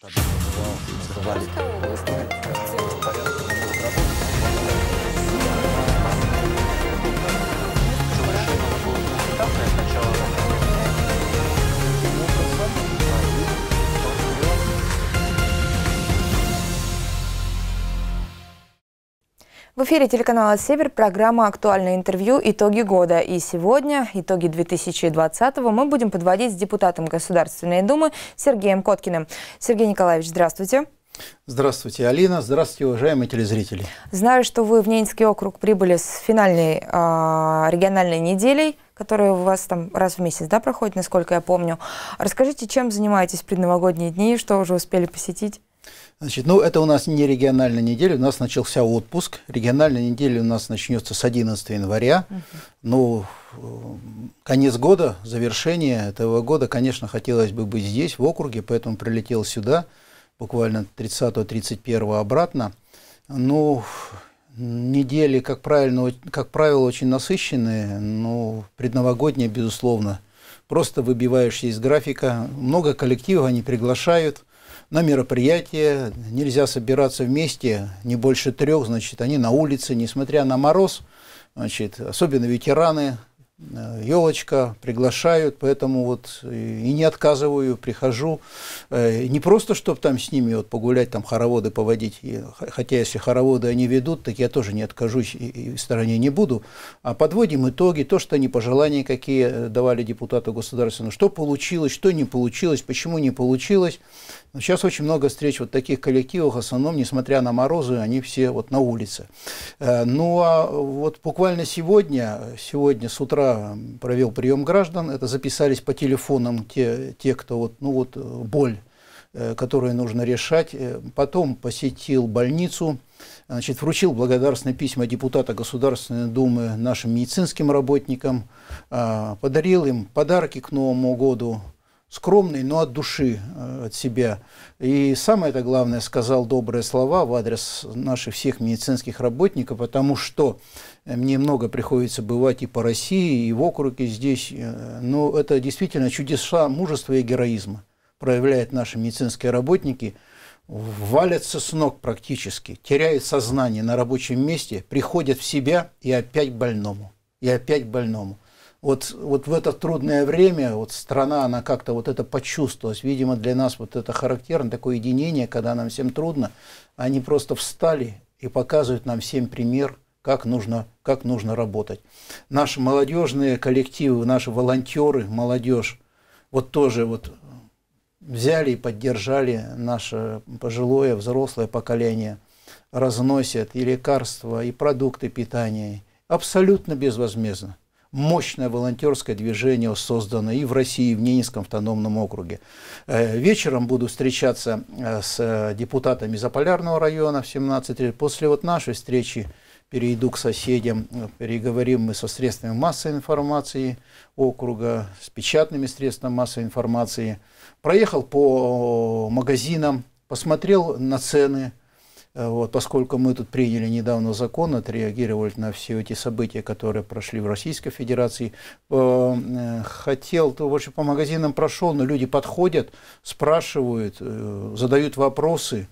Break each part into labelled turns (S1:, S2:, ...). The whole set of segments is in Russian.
S1: Porządku. В эфире телеканала «Север» программа «Актуальное интервью. Итоги года». И сегодня итоги 2020-го мы будем подводить с депутатом Государственной Думы Сергеем Коткиным. Сергей Николаевич, здравствуйте.
S2: Здравствуйте, Алина. Здравствуйте, уважаемые телезрители.
S1: Знаю, что вы в Ненецкий округ прибыли с финальной э, региональной неделей, которая у вас там раз в месяц да, проходит, насколько я помню. Расскажите, чем занимаетесь в предновогодние дни, что уже успели посетить?
S2: Значит, ну это у нас не региональная неделя, у нас начался отпуск. Региональная неделя у нас начнется с 11 января. Угу. Ну, конец года, завершение этого года, конечно, хотелось бы быть здесь, в округе, поэтому прилетел сюда, буквально 30-31 обратно. Ну, недели, как, правильно, как правило, очень насыщенные, ну предновогодние, безусловно. Просто выбиваешься из графика. Много коллективов они приглашают – на мероприятие, нельзя собираться вместе, не больше трех, значит, они на улице, несмотря на мороз, значит, особенно ветераны, Э, елочка, приглашают, поэтому вот э, и не отказываю, прихожу. Э, не просто, чтобы там с ними вот погулять, там хороводы поводить, и, хотя если хороводы они ведут, так я тоже не откажусь и, и в стороне не буду, а подводим итоги, то, что они пожелания какие давали депутату государственному, что получилось, что не получилось, почему не получилось. Но сейчас очень много встреч вот таких коллективов, в основном, несмотря на морозы, они все вот на улице. Ну а вот буквально сегодня, сегодня с утра провел прием граждан, это записались по телефонам те, те кто вот, ну вот э, боль, э, которые нужно решать. Э, потом посетил больницу, значит, вручил благодарственные письма депутата Государственной Думы нашим медицинским работникам, а, подарил им подарки к Новому году, скромный, но от души, от себя. И самое это главное, сказал добрые слова в адрес наших всех медицинских работников, потому что Э, мне много приходится бывать и по России, и в округе здесь. Э, но это действительно чудеса мужества и героизма проявляют наши медицинские работники. Валятся с ног практически, теряют сознание на рабочем месте, приходят в себя и опять больному. И опять больному вот, вот в это трудное время вот страна, она как-то вот это почувствовалась. Видимо, для нас вот это характерно, такое единение, когда нам всем трудно. Они просто встали и показывают нам всем пример – как нужно, как нужно работать. Наши молодежные коллективы, наши волонтеры, молодежь, вот тоже вот взяли и поддержали наше пожилое, взрослое поколение, разносят и лекарства, и продукты питания, абсолютно безвозмездно. Мощное волонтерское движение создано и в России, и в Ненецком автономном округе. Э, вечером буду встречаться э, с э, депутатами Заполярного района в 17:30. После вот нашей встречи перейду к соседям, переговорим мы со средствами массовой информации округа, с печатными средствами массовой информации. Проехал по магазинам, посмотрел на цены, э, вот, поскольку мы тут приняли недавно закон, отреагировали на все эти события, которые прошли в Российской Федерации. Э, э, хотел, то больше по магазинам прошел, но люди подходят, спрашивают, задают вопросы.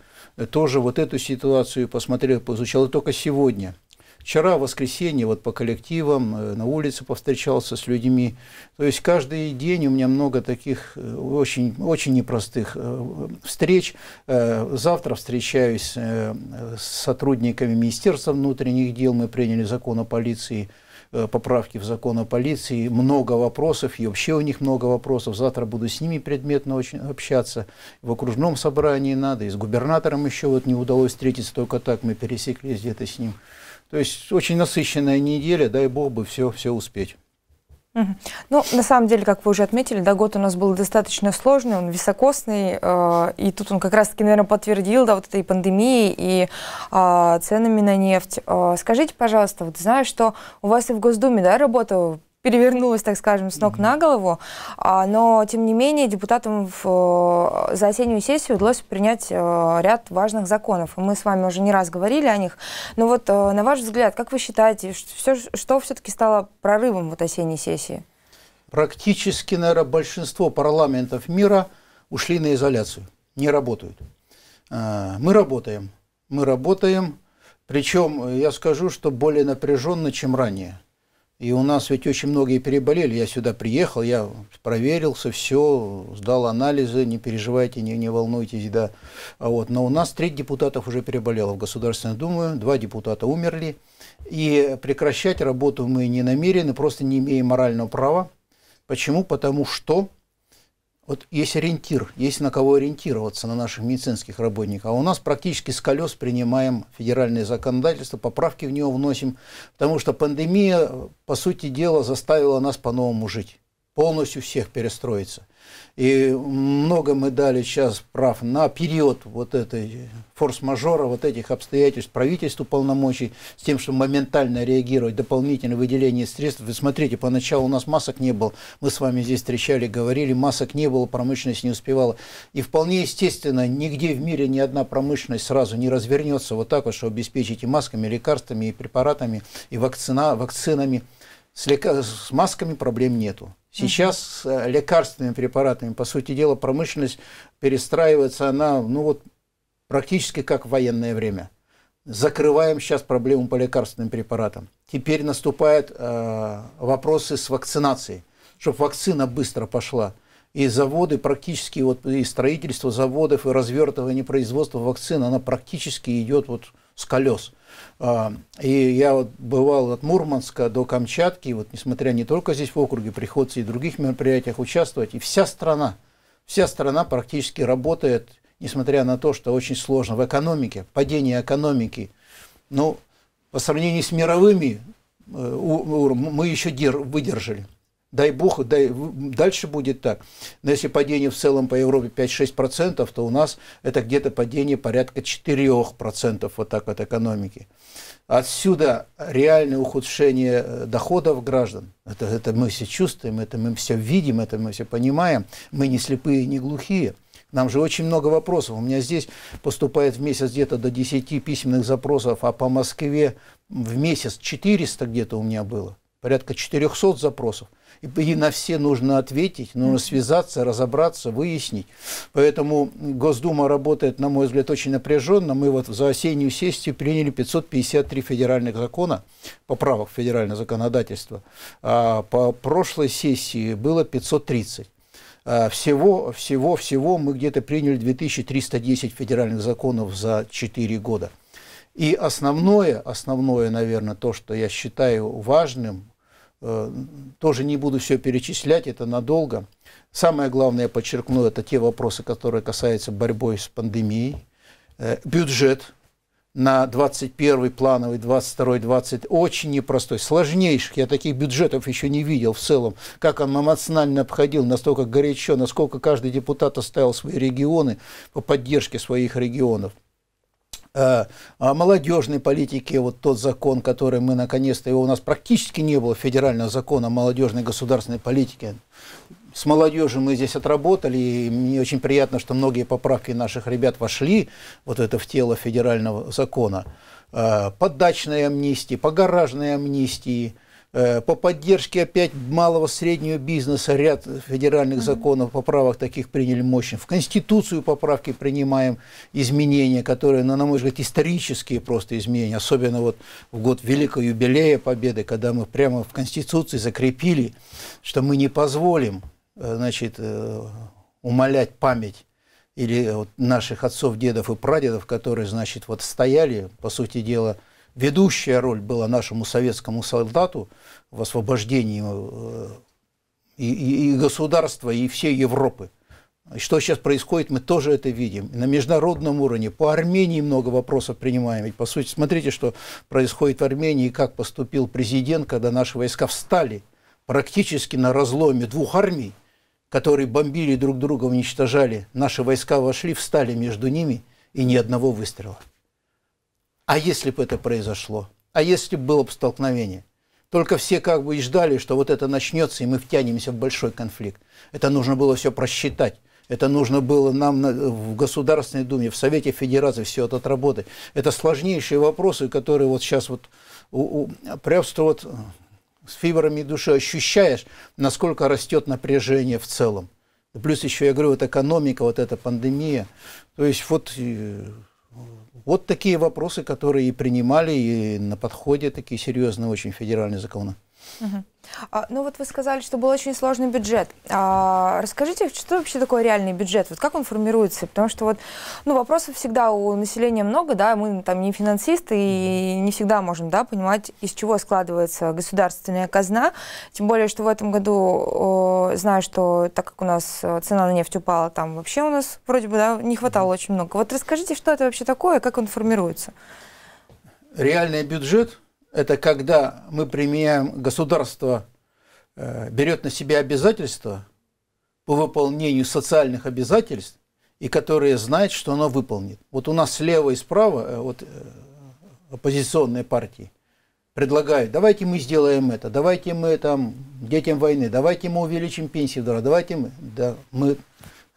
S2: Тоже вот эту ситуацию посмотрел, изучал и только сегодня – Вчера, в воскресенье, вот по коллективам, э, на улице повстречался с людьми. То есть каждый день у меня много таких э, очень, очень непростых э, встреч. Завтра встречаюсь с сотрудниками Министерства внутренних дел. Мы приняли закон о полиции поправки в закон о полиции, много вопросов, и вообще у них много вопросов. Завтра буду с ними предметно очень общаться. В окружном собрании надо, и с губернатором еще вот не удалось встретиться, только так мы пересеклись где-то с ним. То есть очень насыщенная неделя, дай бог бы все, все успеть.
S1: Ну, на самом деле, как вы уже отметили, да, год у нас был достаточно сложный, он високосный, э, и тут он как раз-таки, наверное, подтвердил, да, вот этой пандемии и э, ценами на нефть. Э, скажите, пожалуйста, вот знаю, что у вас и в Госдуме, да, работа перевернулась, так скажем, с ног mm-hmm. на голову. А, но, тем не менее, депутатам в, э, за осеннюю сессию удалось принять э, ряд важных законов. Мы с вами уже не раз говорили о них. Но вот, э, на ваш взгляд, как вы считаете, все, что все-таки стало прорывом вот осенней сессии?
S2: Практически, наверное, большинство парламентов мира ушли на изоляцию, не работают. А, мы работаем, мы работаем, причем я скажу, что более напряженно, чем ранее. И у нас ведь очень многие переболели. Я сюда приехал, я проверился, все, сдал анализы, не переживайте, не, не волнуйтесь, да. А вот. Но у нас треть депутатов уже переболело в Государственной Думе, два депутата умерли. И прекращать работу мы не намерены, просто не имеем морального права. Почему? Потому что вот есть ориентир, есть на кого ориентироваться, на наших медицинских работников. А у нас практически с колес принимаем федеральное законодательство, поправки в него вносим, потому что пандемия, по сути дела, заставила нас по-новому жить, полностью всех перестроиться – и много мы дали сейчас прав на период вот этой форс-мажора, вот этих обстоятельств правительству полномочий, с тем, чтобы моментально реагировать, дополнительное выделение средств. Вы смотрите, поначалу у нас масок не было, мы с вами здесь встречали, говорили, масок не было, промышленность не успевала. И вполне естественно, нигде в мире ни одна промышленность сразу не развернется вот так вот, что обеспечить и масками, и лекарствами, и препаратами, и вакцина, вакцинами. С, лека... с масками проблем нету. Сейчас угу. лекарственными препаратами, по сути дела, промышленность перестраивается, она, ну вот, практически как в военное время. Закрываем сейчас проблему по лекарственным препаратам. Теперь наступают э, вопросы с вакцинацией, чтобы вакцина быстро пошла. И заводы практически, вот, и строительство заводов, и развертывание производства вакцин, она практически идет вот с колес. А, и я вот бывал от Мурманска до Камчатки, вот несмотря не только здесь в округе, приходится и в других мероприятиях участвовать, и вся страна, вся страна практически работает, несмотря на то, что очень сложно в экономике, падение экономики. Но ну, по сравнению с мировыми э, мы еще выдержали. Дай бог, дай, дальше будет так. Но если падение в целом по Европе 5-6%, то у нас это где-то падение порядка 4% вот так от экономики. Отсюда реальное ухудшение э, доходов граждан. Это, это мы все чувствуем, это мы все видим, это мы все понимаем. Мы не слепые, не глухие. Нам же очень много вопросов. У меня здесь поступает в месяц где-то до 10 письменных запросов, а по Москве в месяц 400 где-то у меня было порядка 400 запросов. И, и на все нужно ответить, нужно связаться, разобраться, выяснить. Поэтому Госдума работает, на мой взгляд, очень напряженно. Мы вот за осеннюю сессию приняли 553 федеральных закона, поправок федерального законодательства. А по прошлой сессии было 530. А всего, всего, всего мы где-то приняли 2310 федеральных законов за 4 года. И основное, основное, наверное, то, что я считаю важным, э, тоже не буду все перечислять, это надолго. Самое главное, я подчеркну, это те вопросы, которые касаются борьбы с пандемией. Э, бюджет на 21 плановый, 22 20 очень непростой, сложнейших. Я таких бюджетов еще не видел в целом. Как он эмоционально обходил, настолько горячо, насколько каждый депутат оставил свои регионы по поддержке своих регионов – Э, а, молодежной политике, вот тот закон, который мы наконец-то, его у нас практически не было, федерального закона о молодежной государственной политике. С молодежью мы здесь отработали, и мне очень приятно, что многие поправки наших ребят вошли вот это в тело федерального закона. Э, по амнистии, по гаражной амнистии – Э, по поддержке опять малого среднего бизнеса ряд федеральных законов, поправок таких приняли мощно. В Конституцию поправки принимаем изменения, которые, ну, на мой взгляд, исторические просто изменения. Особенно вот в год Великого юбилея Победы, когда мы прямо в Конституции закрепили, что мы не позволим э, значит, э, умолять память или вот наших отцов, дедов и прадедов, которые, значит, вот стояли, по сути дела, ведущая роль была нашему советскому солдату в освобождении э, и, и, и государства, и всей Европы. И что сейчас происходит, мы тоже это видим. И на международном уровне, по Армении много вопросов принимаем. Ведь, по сути, смотрите, что происходит в Армении, как поступил президент, когда наши войска встали практически на разломе двух армий, которые бомбили друг друга, уничтожали. Наши войска вошли, встали между ними, и ни одного выстрела. А если бы это произошло? А если бы было бы столкновение? Только все как бы и ждали, что вот это начнется, и мы втянемся в большой конфликт. Это нужно было все просчитать. Это нужно было нам в Государственной Думе, в Совете Федерации все это отработать. Это сложнейшие вопросы, которые вот сейчас вот у, у, просто вот э, с фибрами души ощущаешь, насколько растет напряжение в целом. Плюс еще, я говорю, вот экономика, вот эта пандемия. То есть вот э, вот такие вопросы, которые и принимали, и на подходе такие серьезные очень федеральные законы.
S1: А, ну вот вы сказали, что был очень сложный бюджет. А, расскажите, что вообще такое реальный бюджет? Вот как он формируется? Потому что вот, ну, вопросов всегда у населения много, да, мы там не финансисты и не всегда можем, да, понимать, из чего складывается государственная казна. Тем более, что в этом году, э, знаю, что так как у нас э, цена на нефть упала, там вообще у нас вроде бы, да, не хватало очень много. Вот расскажите, что это вообще такое, как он формируется?
S2: Реальный бюджет – это когда мы применяем, государство э, берет на себя обязательства по выполнению социальных обязательств, и которые знают, что оно выполнит. Вот у нас слева и справа э, вот, э, оппозиционные партии предлагают, давайте мы сделаем это, давайте мы там детям войны, давайте мы увеличим пенсии, давайте мы, да, мы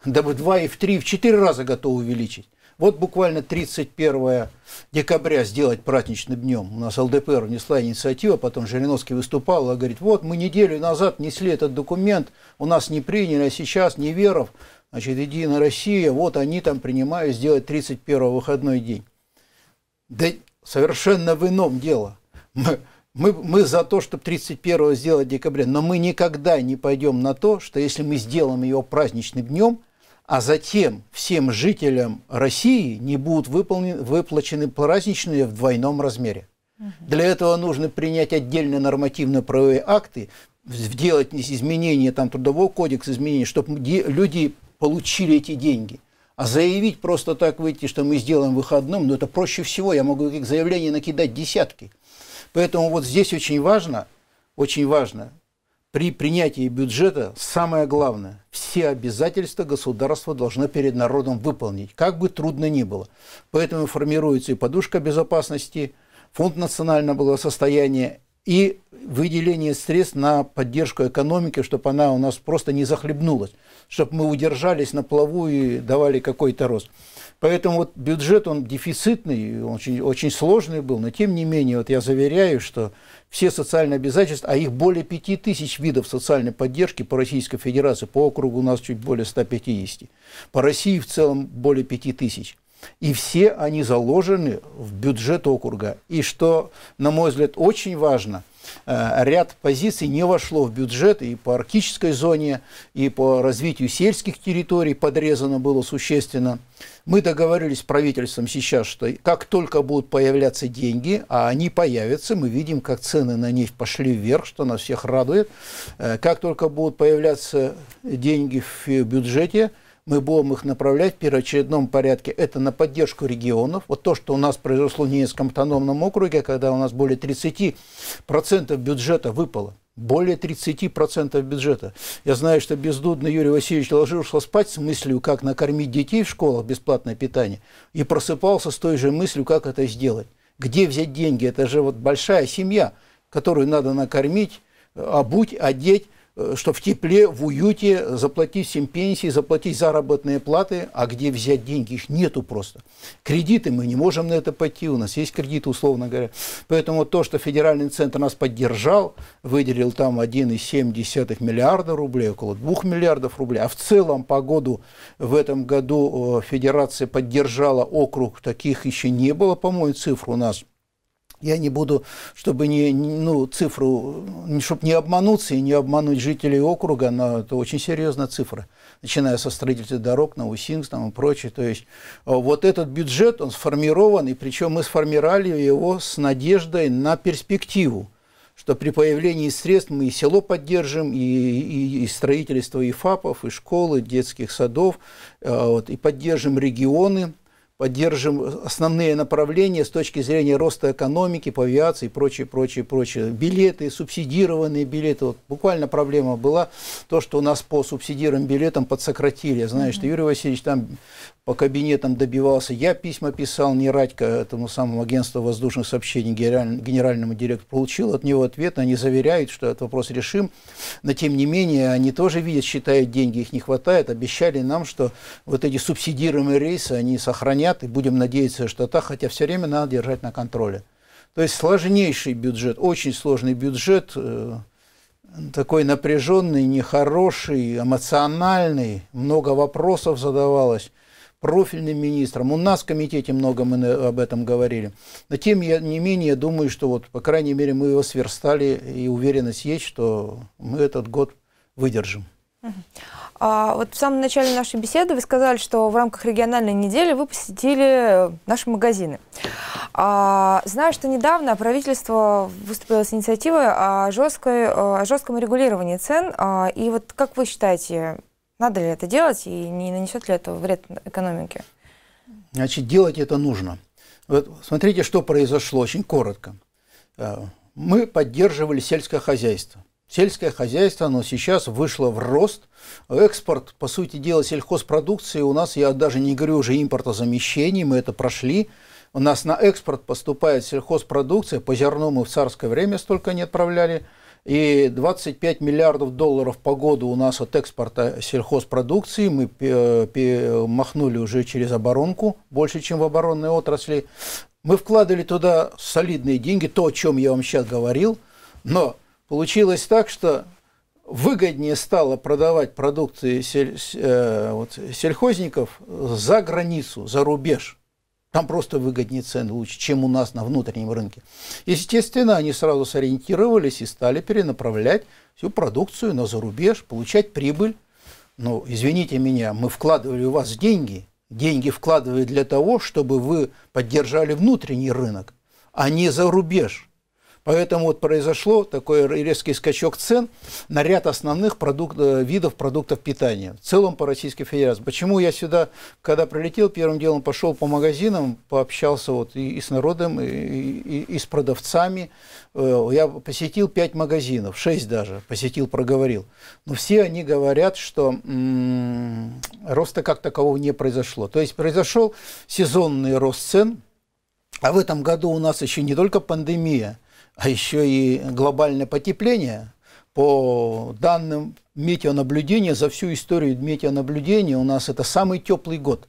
S2: да, в два, и в три, в четыре раза готовы увеличить. Вот буквально 31 декабря сделать праздничным днем. У нас ЛДПР внесла инициатива, потом Жириновский выступал, и говорит, вот мы неделю назад несли этот документ, у нас не приняли, а сейчас Неверов, значит, Единая Россия, вот они там принимают сделать 31 выходной день. Да совершенно в ином дело. Мы, мы, мы за то, чтобы 31 сделать декабря, но мы никогда не пойдем на то, что если мы сделаем его праздничным днем – а затем всем жителям России не будут выполнен, выплачены праздничные в двойном размере. Угу. Для этого нужно принять отдельные нормативно-правовые акты, сделать изменения там, трудового кодекса, изменения, чтобы люди получили эти деньги. А заявить просто так выйти, что мы сделаем выходным, ну это проще всего. Я могу таких заявлений накидать десятки. Поэтому вот здесь очень важно, очень важно при принятии бюджета самое главное – все обязательства государства должно перед народом выполнить, как бы трудно ни было. Поэтому формируется и подушка безопасности, фонд национального благосостояния и выделение средств на поддержку экономики, чтобы она у нас просто не захлебнулась, чтобы мы удержались на плаву и давали какой-то рост. Поэтому вот бюджет, он дефицитный, он очень, очень сложный был, но тем не менее, вот я заверяю, что все социальные обязательства, а их более 5 тысяч видов социальной поддержки по Российской Федерации, по округу у нас чуть более 150, по России в целом более 5 тысяч. И все они заложены в бюджет округа. И что, на мой взгляд, очень важно – Э, ряд позиций не вошло в бюджет и по арктической зоне, и по развитию сельских территорий подрезано было существенно. Мы договорились с правительством сейчас, что как только будут появляться деньги, а они появятся, мы видим, как цены на нефть пошли вверх, что нас всех радует, э, как только будут появляться деньги в бюджете, мы будем их направлять в первоочередном порядке. Это на поддержку регионов. Вот то, что у нас произошло в Ненецком автономном округе, когда у нас более 30% бюджета выпало. Более 30% бюджета. Я знаю, что бездудный Юрий Васильевич ложился спать с мыслью, как накормить детей в школах, бесплатное питание, и просыпался с той же мыслью, как это сделать. Где взять деньги? Это же вот большая семья, которую надо накормить, обуть, одеть, Э, что в тепле, в уюте, заплатить всем пенсии, заплатить заработные платы, а где взять деньги, их нету просто. Кредиты мы не можем на это пойти, у нас есть кредиты, условно говоря. Поэтому то, что федеральный центр нас поддержал, выделил там 1,7 миллиарда рублей, около 2 миллиардов рублей, а в целом по году в этом году э, федерация поддержала округ, таких еще не было, по-моему, цифр у нас – я не буду, чтобы не, ну, цифру, чтобы не обмануться и не обмануть жителей округа, но это очень серьезная цифра, начиная со строительства дорог, на Новосингс там, и прочее. То есть э, вот этот бюджет, он сформирован, и причем мы сформировали его с надеждой на перспективу что при появлении средств мы и село поддержим, и, и, и строительство и ФАПов, и школы, детских садов, э, вот, и поддержим регионы, поддержим основные направления с точки зрения роста экономики, по авиации и прочее, прочее, прочее. Билеты, субсидированные билеты. Вот буквально проблема была то, что у нас по субсидированным билетам подсократили. Знаешь, что Юрий Васильевич там по кабинетам добивался. Я письма писал не Радько, этому самому агентству воздушных сообщений, генеральному директору. Получил от него ответ, они заверяют, что этот вопрос решим. Но тем не менее, они тоже видят, считают деньги, их не хватает. Обещали нам, что вот эти субсидируемые рейсы, они сохранят снят, и будем надеяться, что так, хотя все время надо держать на контроле. То есть сложнейший бюджет, очень сложный бюджет, э, такой напряженный, нехороший, эмоциональный, много вопросов задавалось профильным министром. У нас в комитете много мы об этом говорили. Но тем не менее, я думаю, что вот, по крайней мере, мы его сверстали, и уверенность есть, что мы этот год выдержим. Uh-huh.
S1: А вот в самом начале нашей беседы вы сказали, что в рамках региональной недели вы посетили наши магазины. А, знаю, что недавно правительство выступило с инициативой о, жесткой, о жестком регулировании цен. А, и вот как вы считаете, надо ли это делать и не нанесет ли это вред экономике?
S2: Значит, делать это нужно. Вот смотрите, что произошло очень коротко. Мы поддерживали сельское хозяйство – Сельское хозяйство, оно сейчас вышло в рост. Экспорт, по сути дела, сельхозпродукции у нас, я даже не говорю уже импортозамещений, мы это прошли. У нас на экспорт поступает сельхозпродукция, по зерну мы в царское время столько не отправляли. И 25 миллиардов долларов по году у нас от экспорта сельхозпродукции. Мы э, махнули уже через оборонку, больше, чем в оборонной отрасли. Мы вкладывали туда солидные деньги, то, о чем я вам сейчас говорил. Но Получилось так, что выгоднее стало продавать продукты сель, э, вот, сельхозников за границу, за рубеж. Там просто выгоднее цены лучше, чем у нас на внутреннем рынке. Естественно, они сразу сориентировались и стали перенаправлять всю продукцию на зарубеж, получать прибыль. Но, ну, извините меня, мы вкладывали у вас деньги. Деньги вкладывали для того, чтобы вы поддержали внутренний рынок, а не за рубеж. Поэтому вот произошло такой резкий скачок цен на ряд основных продукт, э, видов продуктов питания, в целом по Российской Федерации. Почему я сюда, когда прилетел, первым делом пошел по магазинам, пообщался вот и, и с народом, и, и, и с продавцами. Э, я посетил пять магазинов, шесть даже, посетил, проговорил. Но все они говорят, что м -м, роста как такового не произошло. То есть произошел сезонный рост цен, а в этом году у нас еще не только пандемия, а еще и глобальное потепление. По данным метеонаблюдения, за всю историю метеонаблюдения у нас это самый теплый год.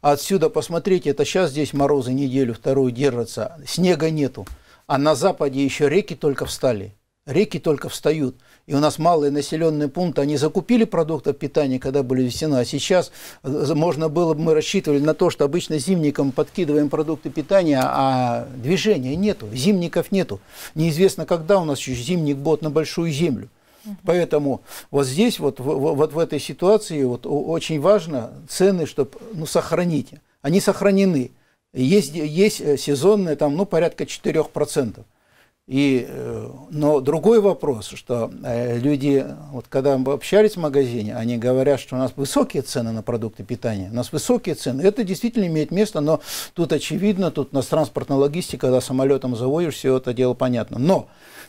S2: Отсюда, посмотрите, это сейчас здесь морозы неделю, вторую держатся, снега нету. А на западе еще реки только встали реки только встают. И у нас малые населенные пункты, они закупили продуктов питания, когда были весена. А сейчас э, можно было бы, мы рассчитывали на то, что обычно зимникам подкидываем продукты питания, а движения нету, зимников нету. Неизвестно, когда у нас еще зимник бот на большую землю. Поэтому вот здесь, вот, вот в этой ситуации, вот очень важно цены, чтобы ну, сохранить. Они сохранены. Есть, есть э, сезонные, там, ну, порядка 4%. И, э, но другой вопрос, что э, люди, вот когда мы общались в магазине, они говорят, что у нас высокие цены на продукты питания, у нас высокие цены. Это действительно имеет место, но тут очевидно, тут у нас транспортная логистика, когда самолетом заводишь, все это дело понятно. Но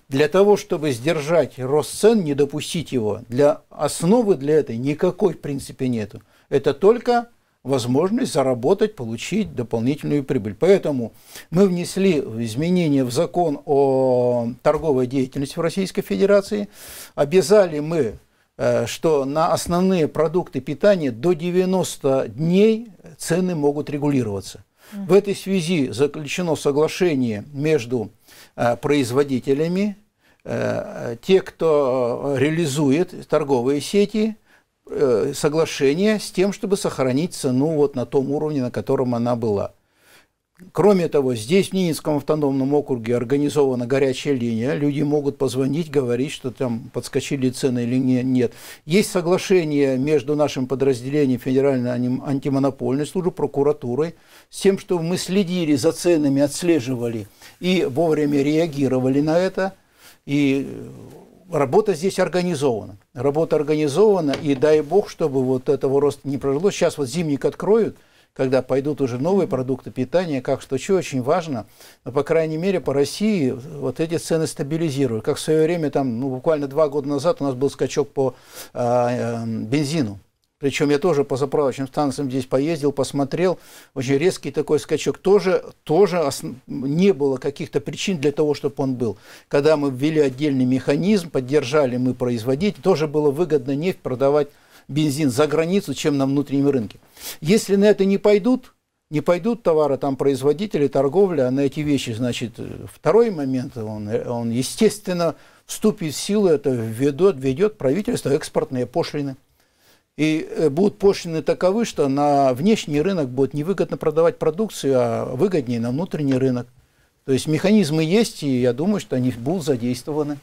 S2: для того, чтобы сдержать рост цен, не допустить его, для основы для этой никакой в принципе нету. Это только возможность заработать, получить дополнительную прибыль. Поэтому мы внесли изменения в закон о торговой деятельности в Российской Федерации, обязали мы э, что на основные продукты питания до 90 дней цены могут регулироваться. В этой связи заключено соглашение между э, производителями, э, те, кто реализует торговые сети, Э, соглашение с тем, чтобы сохранить цену вот на том уровне, на котором она была. Кроме того, здесь, в Ненецком автономном округе, организована горячая линия. Люди могут позвонить, говорить, что там подскочили цены или нет. Есть соглашение между нашим подразделением Федеральной антимонопольной службы, прокуратурой, с тем, что мы следили за ценами, отслеживали и вовремя реагировали на это. И работа здесь организована. Работа организована, и дай бог, чтобы вот этого роста не прожило. Сейчас вот зимник откроют, когда пойдут уже новые продукты питания, как что, что очень важно. Но, по крайней мере, по России вот эти цены стабилизируют. Как в свое время, там, ну, буквально два года назад у нас был скачок по а, э, э, бензину. Причем я тоже по заправочным станциям здесь поездил, посмотрел. Очень резкий такой скачок. Тоже, тоже не было каких-то причин для того, чтобы он был. Когда мы ввели отдельный механизм, поддержали мы производить, тоже было выгодно нефть продавать бензин за границу, чем на внутреннем рынке. Если на это не пойдут, не пойдут товары там производители, торговля, а на эти вещи, значит, второй момент, он, он естественно, вступит в силу, это ведет, ведет правительство экспортные пошлины. И э, будут пошлины таковы, что на внешний рынок будет невыгодно продавать продукцию, а выгоднее на внутренний рынок. То есть механизмы есть, и я думаю, что они будут задействованы.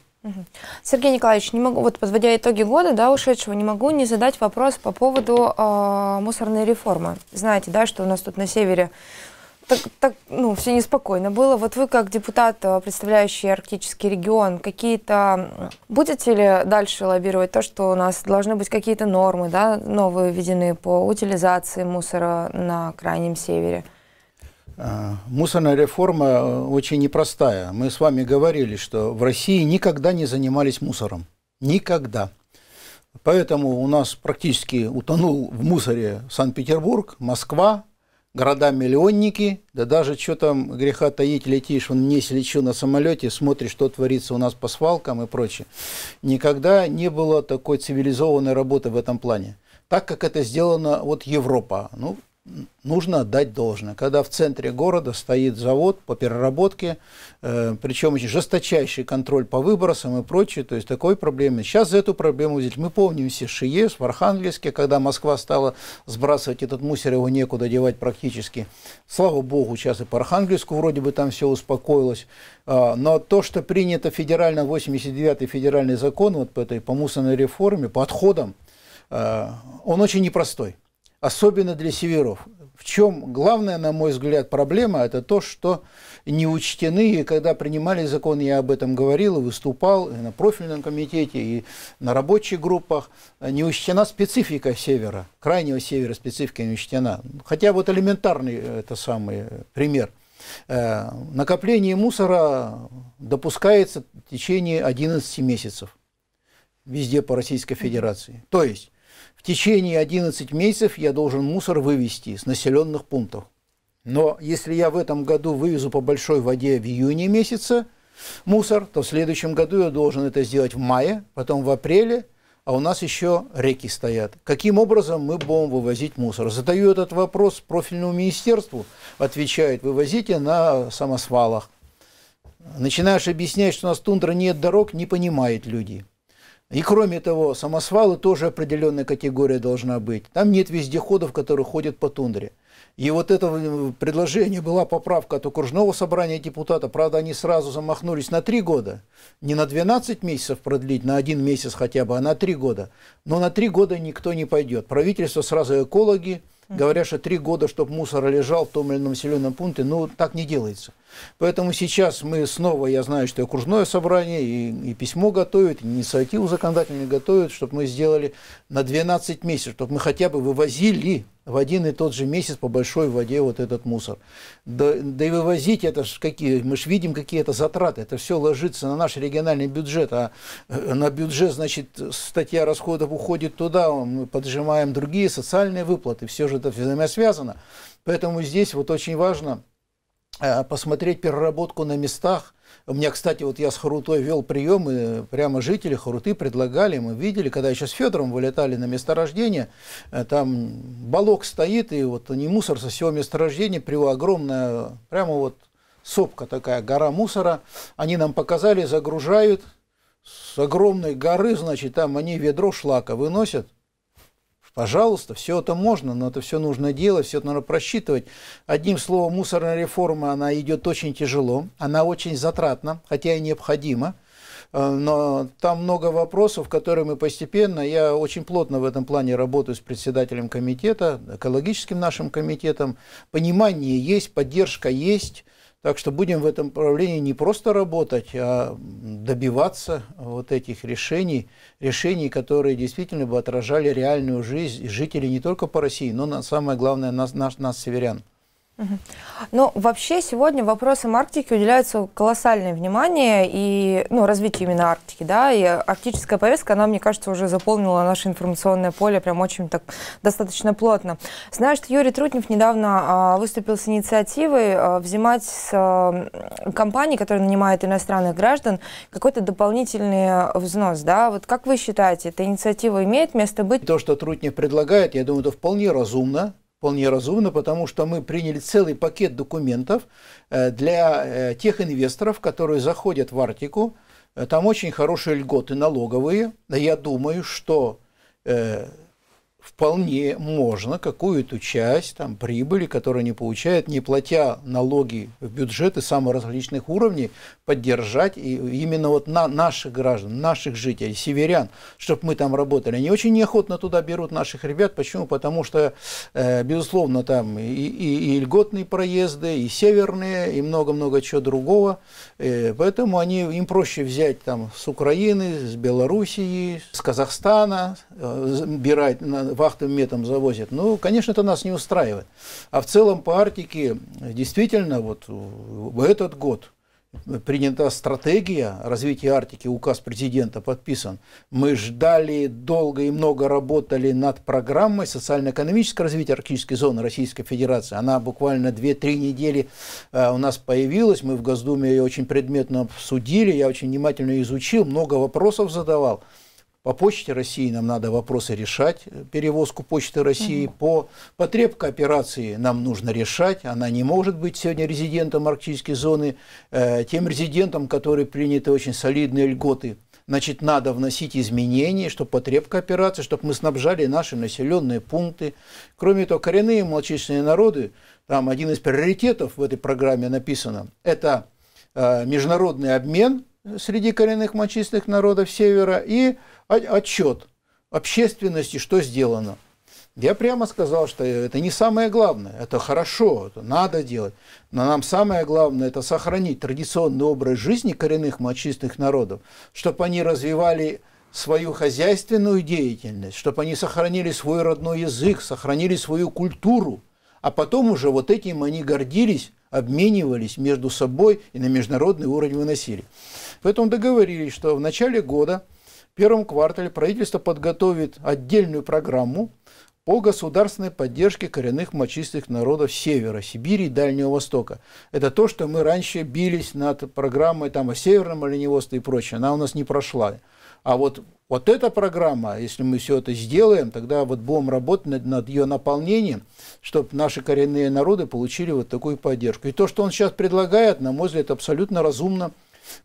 S1: Сергей Николаевич, не могу, вот подводя итоги года, да, ушедшего, не могу не задать вопрос по поводу э, мусорной реформы. Знаете, да, что у нас тут на севере так, так, ну, все неспокойно было. Вот вы как депутат, э, представляющий арктический регион, какие-то будете ли дальше лоббировать то, что у нас должны быть какие-то нормы, да, новые введены по утилизации мусора на крайнем севере?
S2: А, мусорная реформа э, очень непростая. Мы с вами говорили, что в России никогда не занимались мусором. Никогда. Поэтому у нас практически утонул в мусоре Санкт-Петербург, Москва, города-миллионники, да даже что там греха таить, летишь, он не лечу на самолете, смотришь, что творится у нас по свалкам и прочее. Никогда не было такой цивилизованной работы в этом плане. Так, как это сделано вот Европа. Ну, нужно отдать должное. Когда в центре города стоит завод по переработке, э, причем очень жесточайший контроль по выбросам и прочее, то есть такой проблемы. Сейчас за эту проблему взять. Мы помним все ШИЕС в Архангельске, когда Москва стала сбрасывать этот мусор, его некуда девать практически. Слава богу, сейчас и по Архангельску вроде бы там все успокоилось. Э, но то, что принято федерально 89-й федеральный закон вот по этой по мусорной реформе, по отходам, э, он очень непростой особенно для северов. В чем главная, на мой взгляд, проблема, это то, что не учтены, и когда принимали закон, я об этом говорил и выступал и на профильном комитете, и на рабочих группах, не учтена специфика севера, крайнего севера специфика не учтена. Хотя вот элементарный э, это самый э, пример. Э, накопление мусора допускается в течение 11 месяцев везде по Российской Федерации. То есть в течение 11 месяцев я должен мусор вывести с населенных пунктов. Но если я в этом году вывезу по большой воде в июне месяце мусор, то в следующем году я должен это сделать в мае, потом в апреле, а у нас еще реки стоят. Каким образом мы будем вывозить мусор? Задаю этот вопрос профильному министерству, отвечает, вывозите на самосвалах. Начинаешь объяснять, что у нас тундра нет дорог, не понимают люди. И кроме того, самосвалы тоже определенная категория должна быть. Там нет вездеходов, которые ходят по тундре. И вот это предложение была поправка от окружного собрания депутатов. Правда, они сразу замахнулись на три года. Не на 12 месяцев продлить, на один месяц хотя бы, а на три года. Но на три года никто не пойдет. Правительство сразу экологи, говоря, что три года, чтобы мусор лежал в том или ином населенном пункте, ну, так не делается. Поэтому сейчас мы снова, я знаю, что и окружное собрание, и, и письмо готовят, и инициативу законодательную готовят, чтобы мы сделали на 12 месяцев, чтобы мы хотя бы вывозили в один и тот же месяц по большой воде вот этот мусор. Да, да и вывозить это ж какие, мы же видим, какие это затраты. Это все ложится на наш региональный бюджет, а э, на бюджет, значит, статья расходов уходит туда, а мы поджимаем другие социальные выплаты, все же это взаимосвязано. Поэтому здесь вот очень важно – Э, посмотреть переработку на местах. У меня, кстати, вот я с Харутой вел приемы, прямо жители Харуты предлагали, мы видели, когда еще с Федором вылетали на месторождение, э, там балок стоит, и вот не мусор со всего месторождения, привел огромная, прямо вот сопка такая, гора мусора, они нам показали, загружают, с огромной горы, значит, там они ведро шлака выносят, Пожалуйста, все это можно, но это все нужно делать, все это надо просчитывать. Одним словом, мусорная реформа, она идет очень тяжело, она очень затратна, хотя и необходима. Э, но там много вопросов, которые мы постепенно, я очень плотно в этом плане работаю с председателем комитета, экологическим нашим комитетом. Понимание есть, поддержка есть, так что будем в этом направлении не просто работать, а добиваться вот этих решений, решений, которые действительно бы отражали реальную жизнь жителей не только по России, но на, самое главное нас, нас, нас северян.
S1: Ну, вообще сегодня вопросам Арктики уделяется колоссальное внимание и ну, развитие именно Арктики, да, и арктическая повестка, она, мне кажется, уже заполнила наше информационное поле прям очень так достаточно плотно. Знаю, что Юрий Трутнев недавно а, выступил с инициативой а, взимать с а, компаний, которые нанимают иностранных граждан, какой-то дополнительный э, взнос, да, вот как вы считаете, эта инициатива имеет место быть?
S2: То, что Трутнев предлагает, я думаю, это вполне разумно, вполне разумно, потому что мы приняли целый пакет документов э, для э, тех инвесторов, которые заходят в Арктику. Э, там очень хорошие льготы налоговые. Я думаю, что вполне можно какую-то часть там, прибыли, которую они получают, не платя налоги в бюджеты самых различных уровней, поддержать и именно вот на наших граждан, наших жителей, северян, чтобы мы там работали. Они очень неохотно туда берут наших ребят. Почему? Потому что, э, безусловно, там и, и, и льготные проезды, и северные, и много-много чего другого. Э, поэтому они, им проще взять там, с Украины, с Белоруссии, с Казахстана, э, бирать на вахтовым метом завозят. Ну, конечно, это нас не устраивает. А в целом по Арктике действительно вот в этот год принята стратегия развития Арктики, указ президента подписан. Мы ждали, долго и много работали над программой социально-экономического развития арктической зоны Российской Федерации. Она буквально 2-3 недели э, у нас появилась, мы в Госдуме ее очень предметно обсудили, я очень внимательно изучил, много вопросов задавал. По почте России нам надо вопросы решать, перевозку почты России. Угу. По потребка операции нам нужно решать. Она не может быть сегодня резидентом арктической зоны, э, тем резидентам, которые приняты очень солидные льготы значит, надо вносить изменения, чтобы потребка операции, чтобы мы снабжали наши населенные пункты. Кроме того, коренные малочисленные народы, там один из приоритетов в этой программе написано, это э, международный обмен среди коренных малочисленных народов Севера и отчет общественности, что сделано. Я прямо сказал, что это не самое главное, это хорошо, это надо делать. Но нам самое главное – это сохранить традиционный образ жизни коренных мочистых народов, чтобы они развивали свою хозяйственную деятельность, чтобы они сохранили свой родной язык, сохранили свою культуру. А потом уже вот этим они гордились, обменивались между собой и на международный уровень выносили. Поэтому договорились, что в начале года – первом квартале правительство подготовит отдельную программу по государственной поддержке коренных мочистых народов Севера, Сибири и Дальнего Востока. Это то, что мы раньше бились над программой там, о Северном оленеводстве и прочее. Она у нас не прошла. А вот, вот эта программа, если мы все это сделаем, тогда вот будем работать над, над ее наполнением, чтобы наши коренные народы получили вот такую поддержку. И то, что он сейчас предлагает, на мой взгляд, абсолютно разумно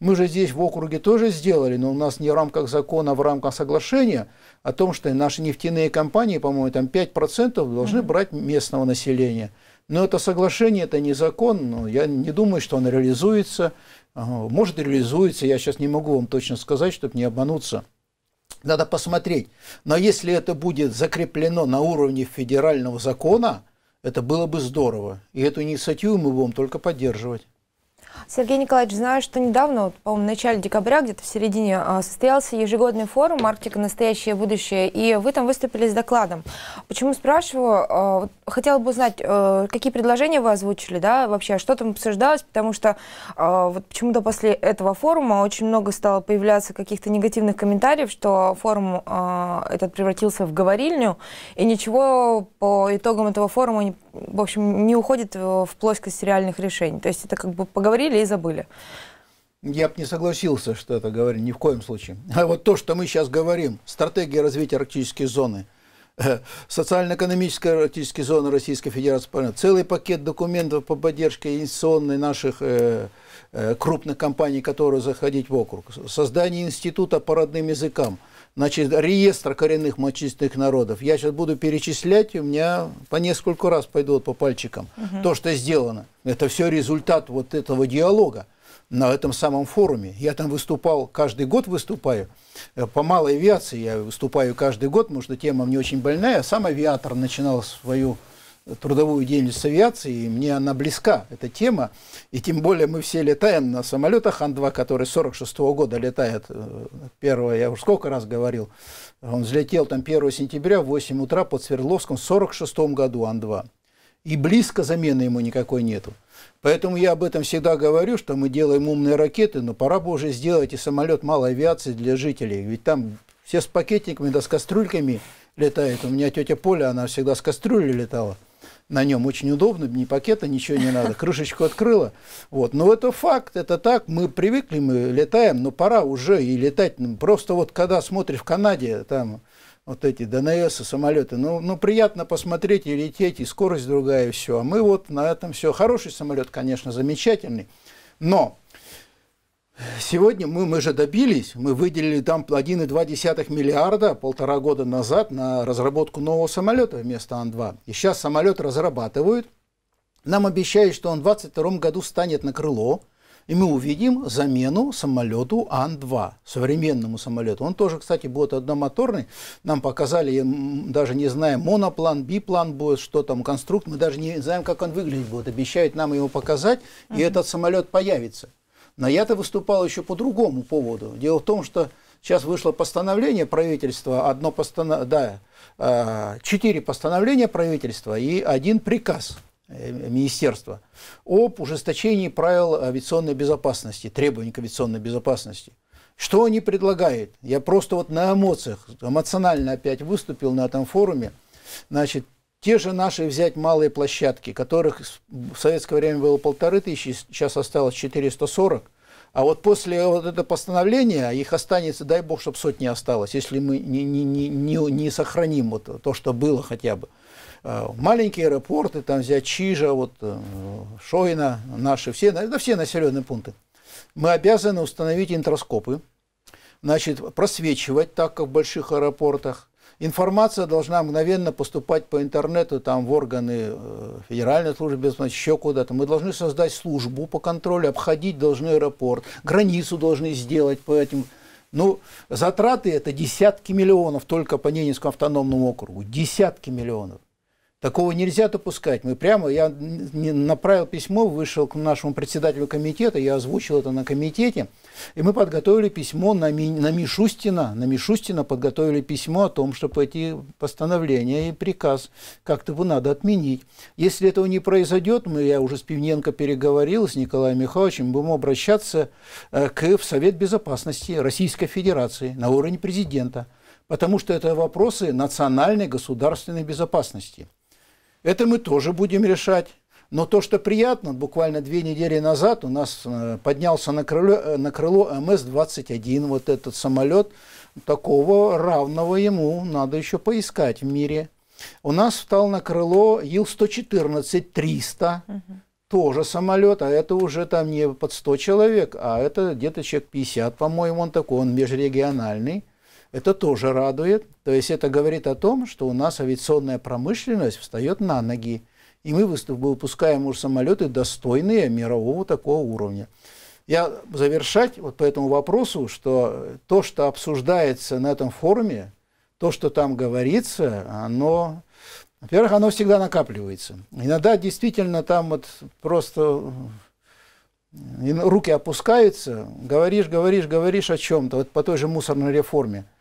S2: мы же здесь в округе тоже сделали, но у нас не в рамках закона, а в рамках соглашения о том, что наши нефтяные компании, по-моему, там 5% должны брать местного населения. Но это соглашение, это не закон, но я не думаю, что он реализуется. А, может, реализуется, я сейчас не могу вам точно сказать, чтобы не обмануться. Надо посмотреть. Но если это будет закреплено на уровне федерального закона, это было бы здорово. И эту инициативу мы будем только поддерживать.
S1: Сергей Николаевич, знаю, что недавно, вот, по-моему, в начале декабря, где-то в середине, а, состоялся ежегодный форум «Арктика. Настоящее будущее», и вы там выступили с докладом. Почему спрашиваю? А, хотела бы узнать, э, какие предложения вы озвучили, да, вообще, а что там обсуждалось, потому что вот почему-то после этого форума очень много стало появляться каких-то негативных комментариев, что форум этот превратился в говорильню, и ничего по итогам этого форума не в общем, не уходит э, в плоскость реальных решений. То есть это как бы поговорили и забыли.
S2: Я бы не согласился, что это говорили. ни в коем случае. А вот то, что мы сейчас говорим, стратегия развития арктической зоны, э, социально-экономическая арктическая зона Российской Федерации, целый пакет документов по поддержке инвестиционной наших э, крупных компаний, которые заходить в округ, создание института по родным языкам – значит, реестр коренных мочистых народов. Я сейчас буду перечислять, у меня по нескольку раз пойдут по пальчикам угу. то, что сделано. Это все результат вот этого диалога на этом самом форуме. Я там выступал, каждый год выступаю. Э, по малой авиации я выступаю каждый год, потому что тема мне очень больная. Сам авиатор начинал свою трудовую деятельность авиации, и мне она близка, эта тема. И тем более мы все летаем на самолетах Ан-2, который 46 -го года летает. Э, первого, я уже сколько раз говорил, он взлетел там 1 сентября в 8 утра под Свердловском в 46 году Ан-2. И близко замены ему никакой нету. Поэтому я об этом всегда говорю, что мы делаем умные ракеты, но пора бы уже сделать и самолет малой авиации для жителей. Ведь там все с пакетниками да с кастрюльками летают. У меня тетя Поля, она всегда с кастрюлей летала на нем очень удобно, ни пакета, ничего не надо, крышечку открыла. Вот. Но это факт, это так, мы привыкли, мы летаем, но пора уже и летать. Ну, просто вот когда смотришь в Канаде, там вот эти ДНС самолеты, ну, ну приятно посмотреть и лететь, и скорость другая, и все. А мы вот на этом все. Хороший самолет, конечно, замечательный, но Сегодня мы, мы же добились, мы выделили там 1,2 миллиарда полтора года назад на разработку нового самолета вместо Ан-2. И сейчас самолет разрабатывают. Нам обещают, что он в 2022 году станет на крыло, и мы увидим замену самолету Ан-2, современному самолету. Он тоже, кстати, будет одномоторный. Нам показали, даже не знаем, моноплан, биплан будет, что там, конструкт. Мы даже не знаем, как он выглядит будет. Обещают нам его показать, и uh-huh. этот самолет появится. Но я-то выступал еще по другому поводу. Дело в том, что сейчас вышло постановление правительства, одно постанов... да, э, четыре постановления правительства и один приказ э, министерства об ужесточении правил авиационной безопасности, требований к авиационной безопасности. Что они предлагают? Я просто вот на эмоциях, эмоционально опять выступил на этом форуме. Значит, те же наши взять малые площадки, которых в советское время было полторы тысячи, сейчас осталось 440. А вот после вот этого постановления а их останется, дай бог, чтобы сотни осталось, если мы не, не, не, не, не сохраним вот то, что было хотя бы. А, маленькие аэропорты, там взять Чижа, вот, э, Шойна, наши, все, да, все населенные пункты. Мы обязаны установить интроскопы, значит, просвечивать так, как в больших аэропортах, Информация должна мгновенно поступать по интернету, там в органы э, Федеральной службы безопасности, еще куда-то. Мы должны создать службу по контролю, обходить должны аэропорт, границу должны сделать по этим ну, затраты это десятки миллионов только по Ненецкому автономному округу. Десятки миллионов. Такого нельзя допускать. Мы прямо, я направил письмо, вышел к нашему председателю комитета, я озвучил это на комитете, и мы подготовили письмо на, Ми, на Мишустина, на Мишустина подготовили письмо о том, чтобы эти постановления и приказ как-то бы надо отменить. Если этого не произойдет, мы, я уже с Пивненко переговорил, с Николаем Михайловичем, будем обращаться э, к в Совет Безопасности Российской Федерации на уровне президента, потому что это вопросы национальной государственной безопасности. Это мы тоже будем решать. Но то, что приятно, буквально две недели назад у нас э, поднялся на крыло, э, на крыло МС-21, вот этот самолет, такого равного ему надо еще поискать в мире. У нас встал на крыло Ил-114-300, угу. тоже самолет, а это уже там не под 100 человек, а это где-то человек 50, по-моему, он такой, он межрегиональный. Это тоже радует. То есть это говорит о том, что у нас авиационная промышленность встает на ноги. И мы выпускаем уже самолеты, достойные мирового такого уровня. Я завершать вот по этому вопросу, что то, что обсуждается на этом форуме, то, что там говорится, оно, во-первых, оно всегда накапливается. Иногда действительно там вот просто руки опускаются, говоришь, говоришь, говоришь о чем-то, вот по той же мусорной реформе –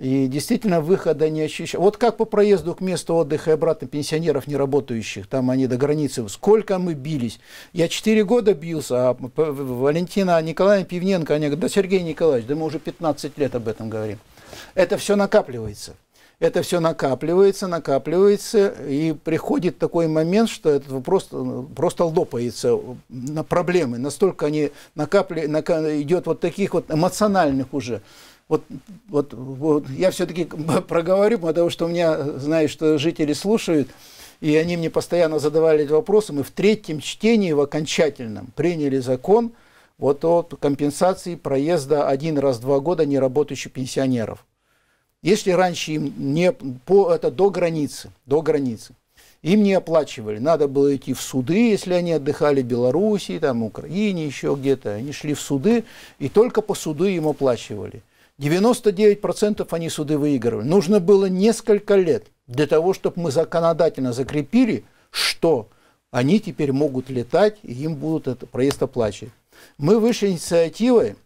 S2: и действительно выхода не ощущаю. Вот как по проезду к месту отдыха и обратно пенсионеров не работающих, там они до границы, сколько мы бились. Я 4 года бился, а Валентина Николаевна Пивненко, они говорят, да Сергей Николаевич, да мы уже 15 лет об этом говорим. Это все накапливается. Это все накапливается, накапливается, и приходит такой момент, что этот вопрос э, просто лопается на проблемы. Настолько они накапли, идет вот таких вот эмоциональных уже вот, вот, вот я все-таки проговорю, потому что у меня, знаешь, что жители слушают, и они мне постоянно задавали вопросы. Мы в третьем чтении, в окончательном, приняли закон вот о компенсации проезда один раз в два года неработающих пенсионеров. Если раньше им не по это до границы, до границы, им не оплачивали. Надо было идти в суды, если они отдыхали в Белоруссии, там, Украине, еще где-то. Они шли в суды, и только по суду им оплачивали. 99% они суды выигрывали. Нужно было несколько лет для того, чтобы мы законодательно закрепили, что они теперь могут летать, и им будут это проезд оплачивать. Мы вышли инициативой,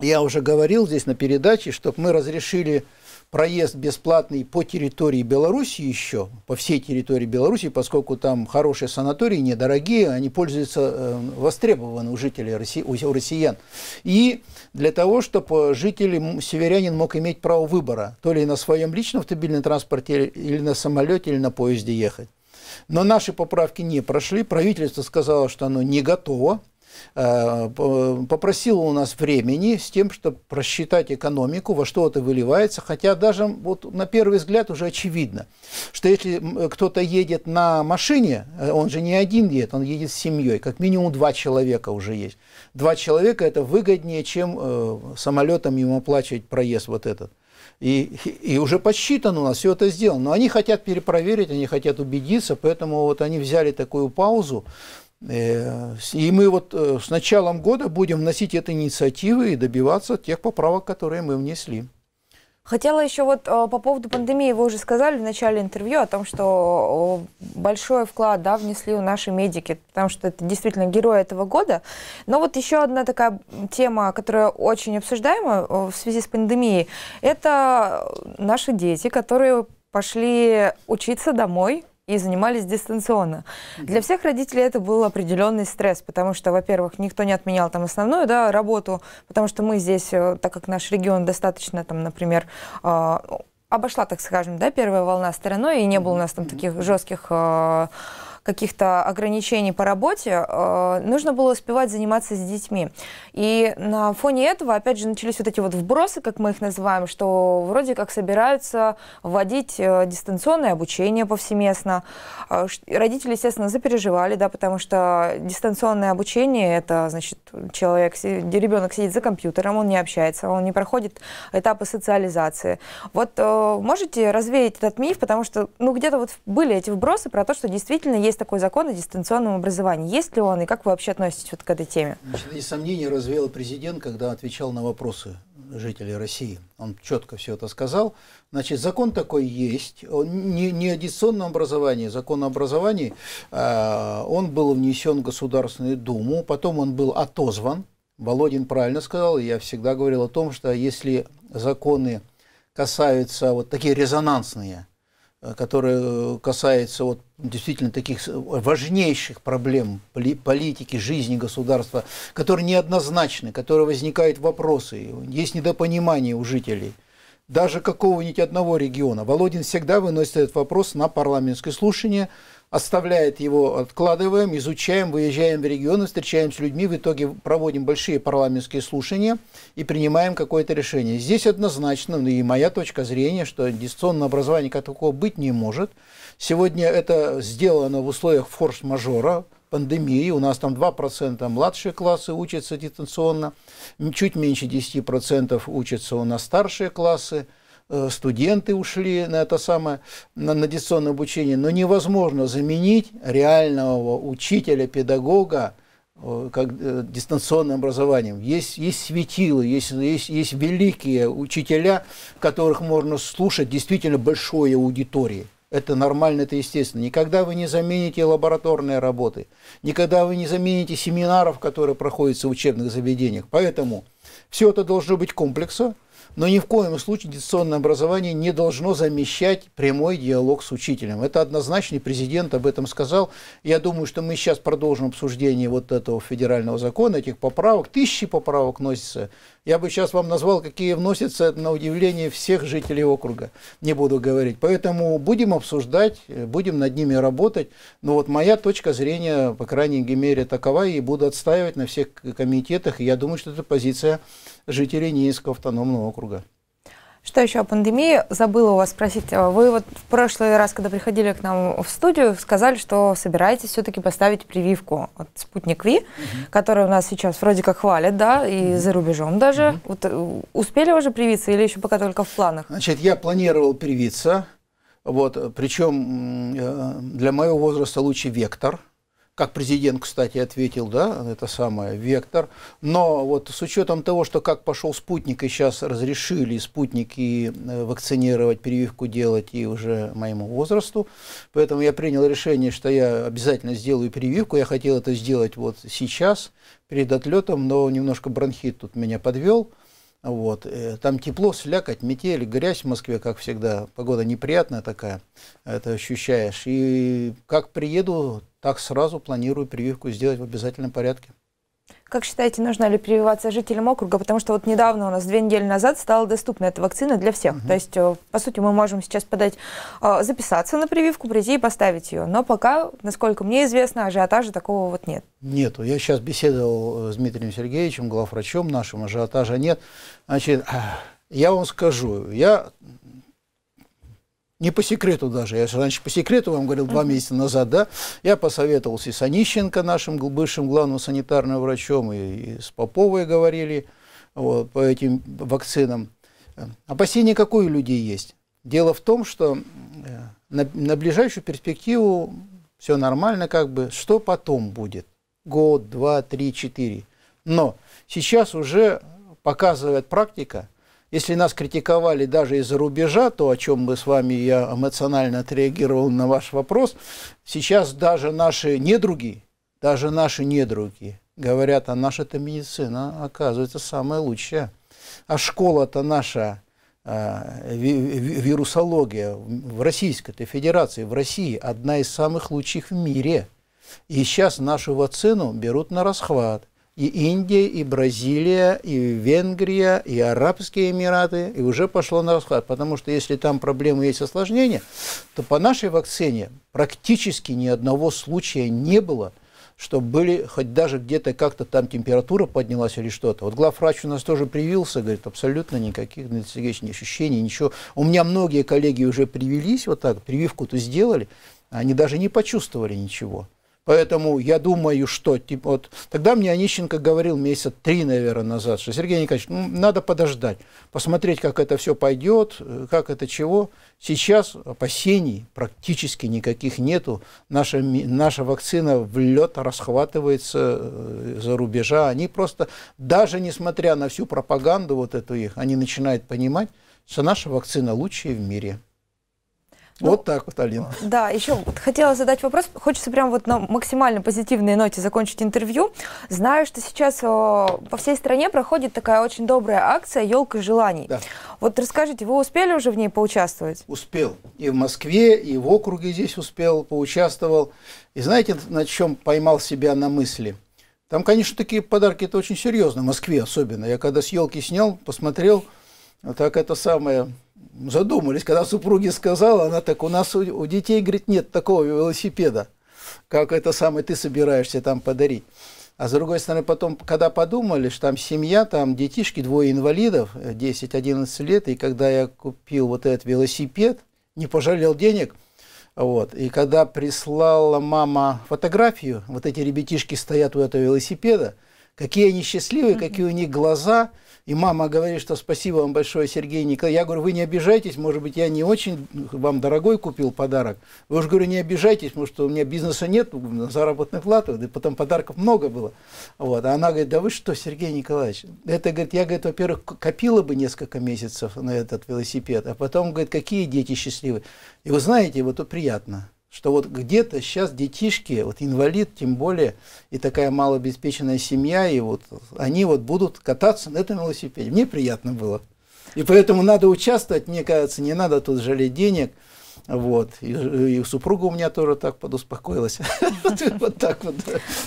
S2: я уже говорил здесь на передаче, чтобы мы разрешили проезд бесплатный по территории Беларуси еще, по всей территории Беларуси, поскольку там хорошие санатории, недорогие, они пользуются, э, востребованы у жителей у, россиян. И для того, чтобы жители, северянин мог иметь право выбора, то ли на своем личном автомобильном транспорте, или на самолете, или на поезде ехать. Но наши поправки не прошли, правительство сказало, что оно не готово, Э, попросила у нас времени с тем, чтобы просчитать экономику, во что это выливается, хотя даже вот на первый взгляд уже очевидно, что если кто-то едет на машине, э, он же не один едет, он едет с семьей, как минимум два человека уже есть. Два человека это выгоднее, чем э, самолетом ему оплачивать проезд вот этот. И, и уже подсчитано у нас, все это сделано. Но они хотят перепроверить, они хотят убедиться, поэтому вот они взяли такую паузу. Э, и мы вот э, с началом года будем вносить эти инициативы и добиваться тех
S1: поправок, которые мы внесли. Хотела еще вот э, по поводу пандемии, вы уже сказали в начале интервью о том, что большой вклад да, внесли наши медики, потому что это действительно герой этого года. Но вот еще одна такая тема, которая очень обсуждаема в связи с пандемией, это наши дети, которые пошли учиться домой, и занимались дистанционно. Для всех родителей это был определенный стресс, потому что, во-первых, никто не отменял там основную да, работу, потому что мы здесь, э, так как наш регион достаточно, там, например, а, обошла, так скажем, да, первая волна стороной, и не было у нас там таких жестких а, каких-то ограничений по работе, э, нужно было успевать заниматься с детьми. И на фоне этого, опять же, начались вот эти вот вбросы, как мы их называем, что вроде как собираются вводить э, дистанционное обучение повсеместно. Э, родители, естественно, запереживали, да, потому что дистанционное обучение – это, значит, человек, ребенок сидит за компьютером, он не общается, он не проходит этапы социализации. Вот можете развеять этот миф, потому что, ну, где-то вот были эти вбросы про то, что действительно есть есть такой закон о дистанционном образовании. Есть ли он и как вы вообще относитесь вот к этой теме?
S2: Значит, эти сомнения развеял президент, когда отвечал на вопросы жителей России. Он четко все это сказал. Значит, закон такой есть. Он не, не о дистанционном образовании, закон о образовании. Э, он был внесен в Государственную Думу, потом он был отозван. Володин правильно сказал, я всегда говорил о том, что если законы касаются вот такие резонансные – Э, которая э, касается вот действительно таких важнейших проблем политики, жизни государства, которые неоднозначны, которые возникают вопросы, есть недопонимание у жителей даже какого-нибудь одного региона. Володин всегда выносит этот вопрос на парламентское слушание, оставляет его, откладываем, изучаем, выезжаем в регионы, встречаемся с людьми, в итоге проводим большие парламентские слушания и принимаем какое-то решение. Здесь однозначно, ну и моя точка зрения, что дистанционное образование как такого быть не может. Сегодня это сделано в условиях форс-мажора, пандемии. У нас там 2% младшие классы учатся дистанционно, чуть меньше 10% учатся у нас старшие классы. Э, студенты ушли на это самое, на дистанционное обучение, но невозможно заменить реального учителя, педагога, э, как э, дистанционным образованием. Есть, есть светилы, есть, есть, есть великие учителя, которых можно слушать действительно большой аудитории. Это нормально, это естественно. Никогда вы не замените лабораторные работы, никогда вы не замените семинаров, которые проходятся в учебных заведениях. Поэтому все это должно быть комплексом. Но ни в коем случае дистанционное образование не должно замещать прямой диалог с учителем. Это однозначно, и президент об этом сказал. Я думаю, что мы сейчас продолжим обсуждение вот этого федерального закона, этих поправок. Тысячи поправок носятся. Я бы сейчас вам назвал, какие вносятся на удивление всех жителей округа. Не буду говорить. Поэтому будем обсуждать, будем над ними работать. Но вот моя точка зрения, по крайней мере, такова, и буду отстаивать на всех комитетах. я думаю, что эта позиция жителей Нинского
S1: автономного округа. Что еще о пандемии? Забыла у вас спросить. А вы вот в прошлый раз, когда приходили к нам в студию, сказали, что собираетесь все-таки поставить прививку от «Спутник Ви», угу. которая у нас сейчас вроде как хвалят, да, и угу. за рубежом даже. Угу. Вот, э, успели уже привиться или еще пока только в планах?
S2: Значит, я планировал привиться. Вот, причем э, для моего возраста лучше «Вектор», как президент, кстати, ответил, да, это самое, вектор. Но вот с учетом того, что как пошел спутник, и сейчас разрешили спутники э, вакцинировать, прививку делать и уже моему возрасту, поэтому я принял решение, что я обязательно сделаю прививку. Я хотел это сделать вот сейчас, перед отлетом, но немножко бронхит тут меня подвел. Вот. Э, там тепло, слякоть, метель, грязь в Москве, как всегда. Погода неприятная такая, это ощущаешь. И как приеду, так сразу планирую прививку сделать в обязательном порядке.
S1: Как считаете, нужно ли прививаться жителям округа? Потому что вот недавно у нас, две недели назад, стала доступна эта вакцина для всех. Угу. То есть, э, по сути, мы можем сейчас подать, э, записаться на прививку, прийти и поставить ее. Но пока, насколько мне известно, ажиотажа такого вот нет.
S2: Нету. Я сейчас беседовал э, с Дмитрием Сергеевичем, главврачом нашим, ажиотажа нет. Значит, я вам скажу, я не по секрету даже, я же раньше по секрету вам говорил два месяца назад, да, я посоветовался и с Онищенко, нашим бывшим главным санитарным врачом, и, и с Поповой говорили вот, по этим вакцинам. Опасения какой у людей есть? Дело в том, что э, на, на ближайшую перспективу все нормально, как бы, что потом будет? Год, два, три, четыре. Но сейчас уже показывает практика, если нас критиковали даже из-за рубежа, то, о чем мы с вами, я эмоционально отреагировал на ваш вопрос, сейчас даже наши недруги, даже наши недруги говорят, а наша-то медицина, оказывается, самая лучшая. А школа-то наша, а, вирусология в Российской Федерации, в России одна из самых лучших в мире. И сейчас нашу вакцину берут на расхват и Индия, и Бразилия, и Венгрия, и Арабские Эмираты, и уже пошло на расхват. Потому что если там проблемы есть осложнения, то по нашей вакцине практически ни одного случая не было, что были хоть даже где-то как-то там температура поднялась или что-то. Вот главврач у нас тоже привился, говорит, абсолютно никаких Сергеевич, ощущений, ничего. У меня многие коллеги уже привелись вот так, прививку-то сделали, они даже не почувствовали ничего. Поэтому я думаю, что типа, вот, тогда мне Онищенко говорил месяца три, наверное, назад, что Сергей Николаевич, ну, надо подождать, посмотреть, как это все пойдет, как это чего. Сейчас опасений практически никаких нету. Наша, наша вакцина в лед расхватывается э, за рубежа. Они просто, даже несмотря на всю пропаганду вот эту их, они начинают понимать, что наша вакцина лучшая в мире. Ну, вот так вот, Алина.
S1: Да, еще хотела задать вопрос. Хочется прям вот на максимально позитивной ноте закончить интервью. Знаю, что сейчас о, э, по всей стране проходит такая очень добрая акция «Елка желаний». Да. Вот расскажите, вы успели уже в ней поучаствовать?
S2: Успел. И в Москве, и в округе здесь успел, поучаствовал. И знаете, на чем поймал себя на мысли? Там, конечно, такие подарки это очень серьезно, в Москве особенно. Я когда с елки снял, посмотрел – а так это самое, задумались, когда супруги сказала, она так, у нас у, у детей, говорит, нет такого велосипеда, как это самое ты собираешься там подарить. А с другой стороны, потом, когда подумали, что там семья, там детишки, двое инвалидов, 10-11 э, лет, и когда я купил вот этот велосипед, не пожалел денег, вот, и когда прислала мама фотографию, вот эти ребятишки стоят у этого велосипеда, какие они счастливые, mm -hmm. какие у них глаза – и мама говорит, что спасибо вам большое, Сергей Николаевич. Я говорю, вы не обижайтесь, может быть, я не очень вам дорогой купил подарок. Вы уж, говорю, не обижайтесь, потому что у меня бизнеса нет, заработных плату, и потом подарков много было. Вот. А она говорит, да вы что, Сергей Николаевич, это, говорит, я, говорит, во-первых, копила бы несколько месяцев на этот велосипед, а потом, говорит, какие дети счастливы. И вы знаете, вот тут приятно что вот где-то сейчас детишки, вот инвалид тем более, и такая малообеспеченная семья, и вот они вот будут кататься на этом велосипеде. Мне приятно было. И поэтому надо участвовать, мне кажется, не надо тут жалеть денег – вот. И, и супруга у меня тоже так подуспокоилась. Вот
S1: так вот.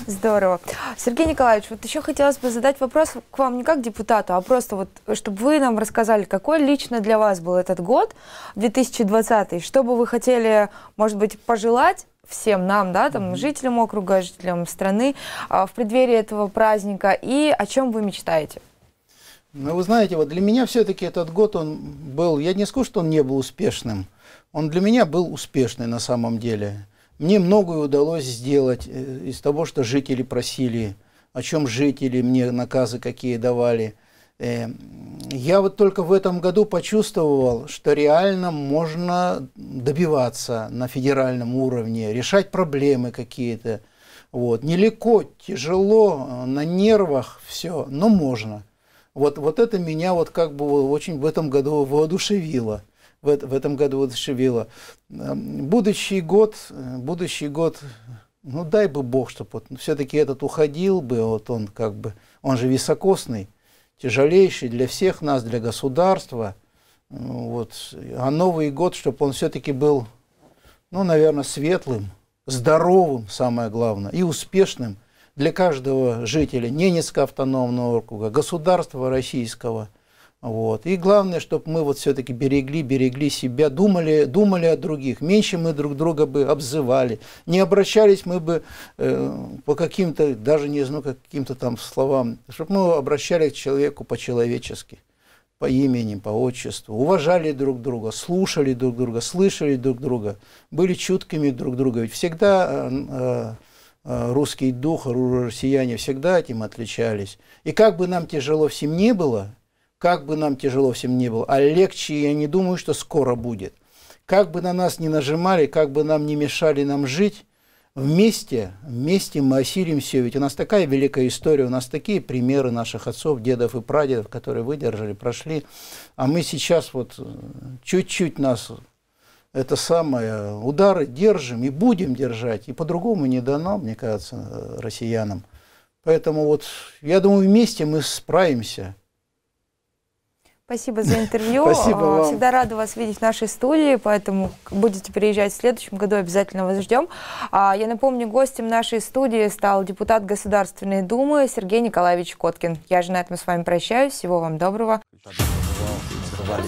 S1: Здорово. Сергей Николаевич, вот еще хотелось бы задать вопрос к вам не как депутату, а просто вот, чтобы вы нам рассказали, какой лично для вас был этот год, 2020, что бы вы хотели, может быть, пожелать всем нам, да, там, жителям округа, жителям страны а, в преддверии этого праздника, и о чем вы мечтаете?
S2: Ну, вы знаете, вот для меня все-таки этот год, он был, я не скажу, что он не был успешным, он для меня был успешный на самом деле. Мне многое удалось сделать э, из того, что жители просили, о чем жители мне наказы какие давали. Э, я вот только в этом году почувствовал, что реально можно добиваться на федеральном уровне, решать проблемы какие-то. Вот. Нелегко, тяжело, э, на нервах все, но можно. Вот, вот это меня вот как бы очень в этом году воодушевило в, этом году удушевила. Будущий год, э, будущий год, ну дай бы Бог, чтобы вот, ну, все-таки этот уходил бы, вот он как бы, он же високосный, тяжелейший для всех нас, для государства. Ну, вот. А Новый год, чтобы он все-таки был, ну, наверное, светлым, здоровым, самое главное, и успешным для каждого жителя Ненецкого автономного округа, государства российского – вот. И главное, чтобы мы вот все-таки берегли, берегли себя, думали, думали о других. Меньше мы друг друга бы обзывали. Не обращались мы бы э, по каким-то, даже не знаю, каким-то там словам. Чтобы мы обращались к человеку по-человечески, по имени, по отчеству. Уважали друг друга, слушали друг друга, слышали друг друга. Были чуткими друг друга. Ведь всегда... Э, э, э русский дух, россияне всегда этим отличались. И как бы нам тяжело всем ни было, как бы нам тяжело всем не было, а легче, я не думаю, что скоро будет. Как бы на нас не нажимали, как бы нам не мешали нам жить, вместе, вместе мы осилим все. Ведь у нас такая великая история, у нас такие примеры наших отцов, дедов и прадедов, которые выдержали, прошли. А мы сейчас вот э, чуть-чуть нас это самое, удары держим и будем держать. И по-другому не дано, мне кажется, э, россиянам. Поэтому вот, я думаю, вместе мы справимся.
S1: Спасибо за интервью. Спасибо а, вам. Всегда рада вас видеть в нашей студии, поэтому будете приезжать в следующем году, обязательно вас ждем. А, я напомню, гостем нашей студии стал депутат Государственной Думы Сергей Николаевич Коткин. Я же на этом с вами прощаюсь. Всего вам доброго. Спасибо.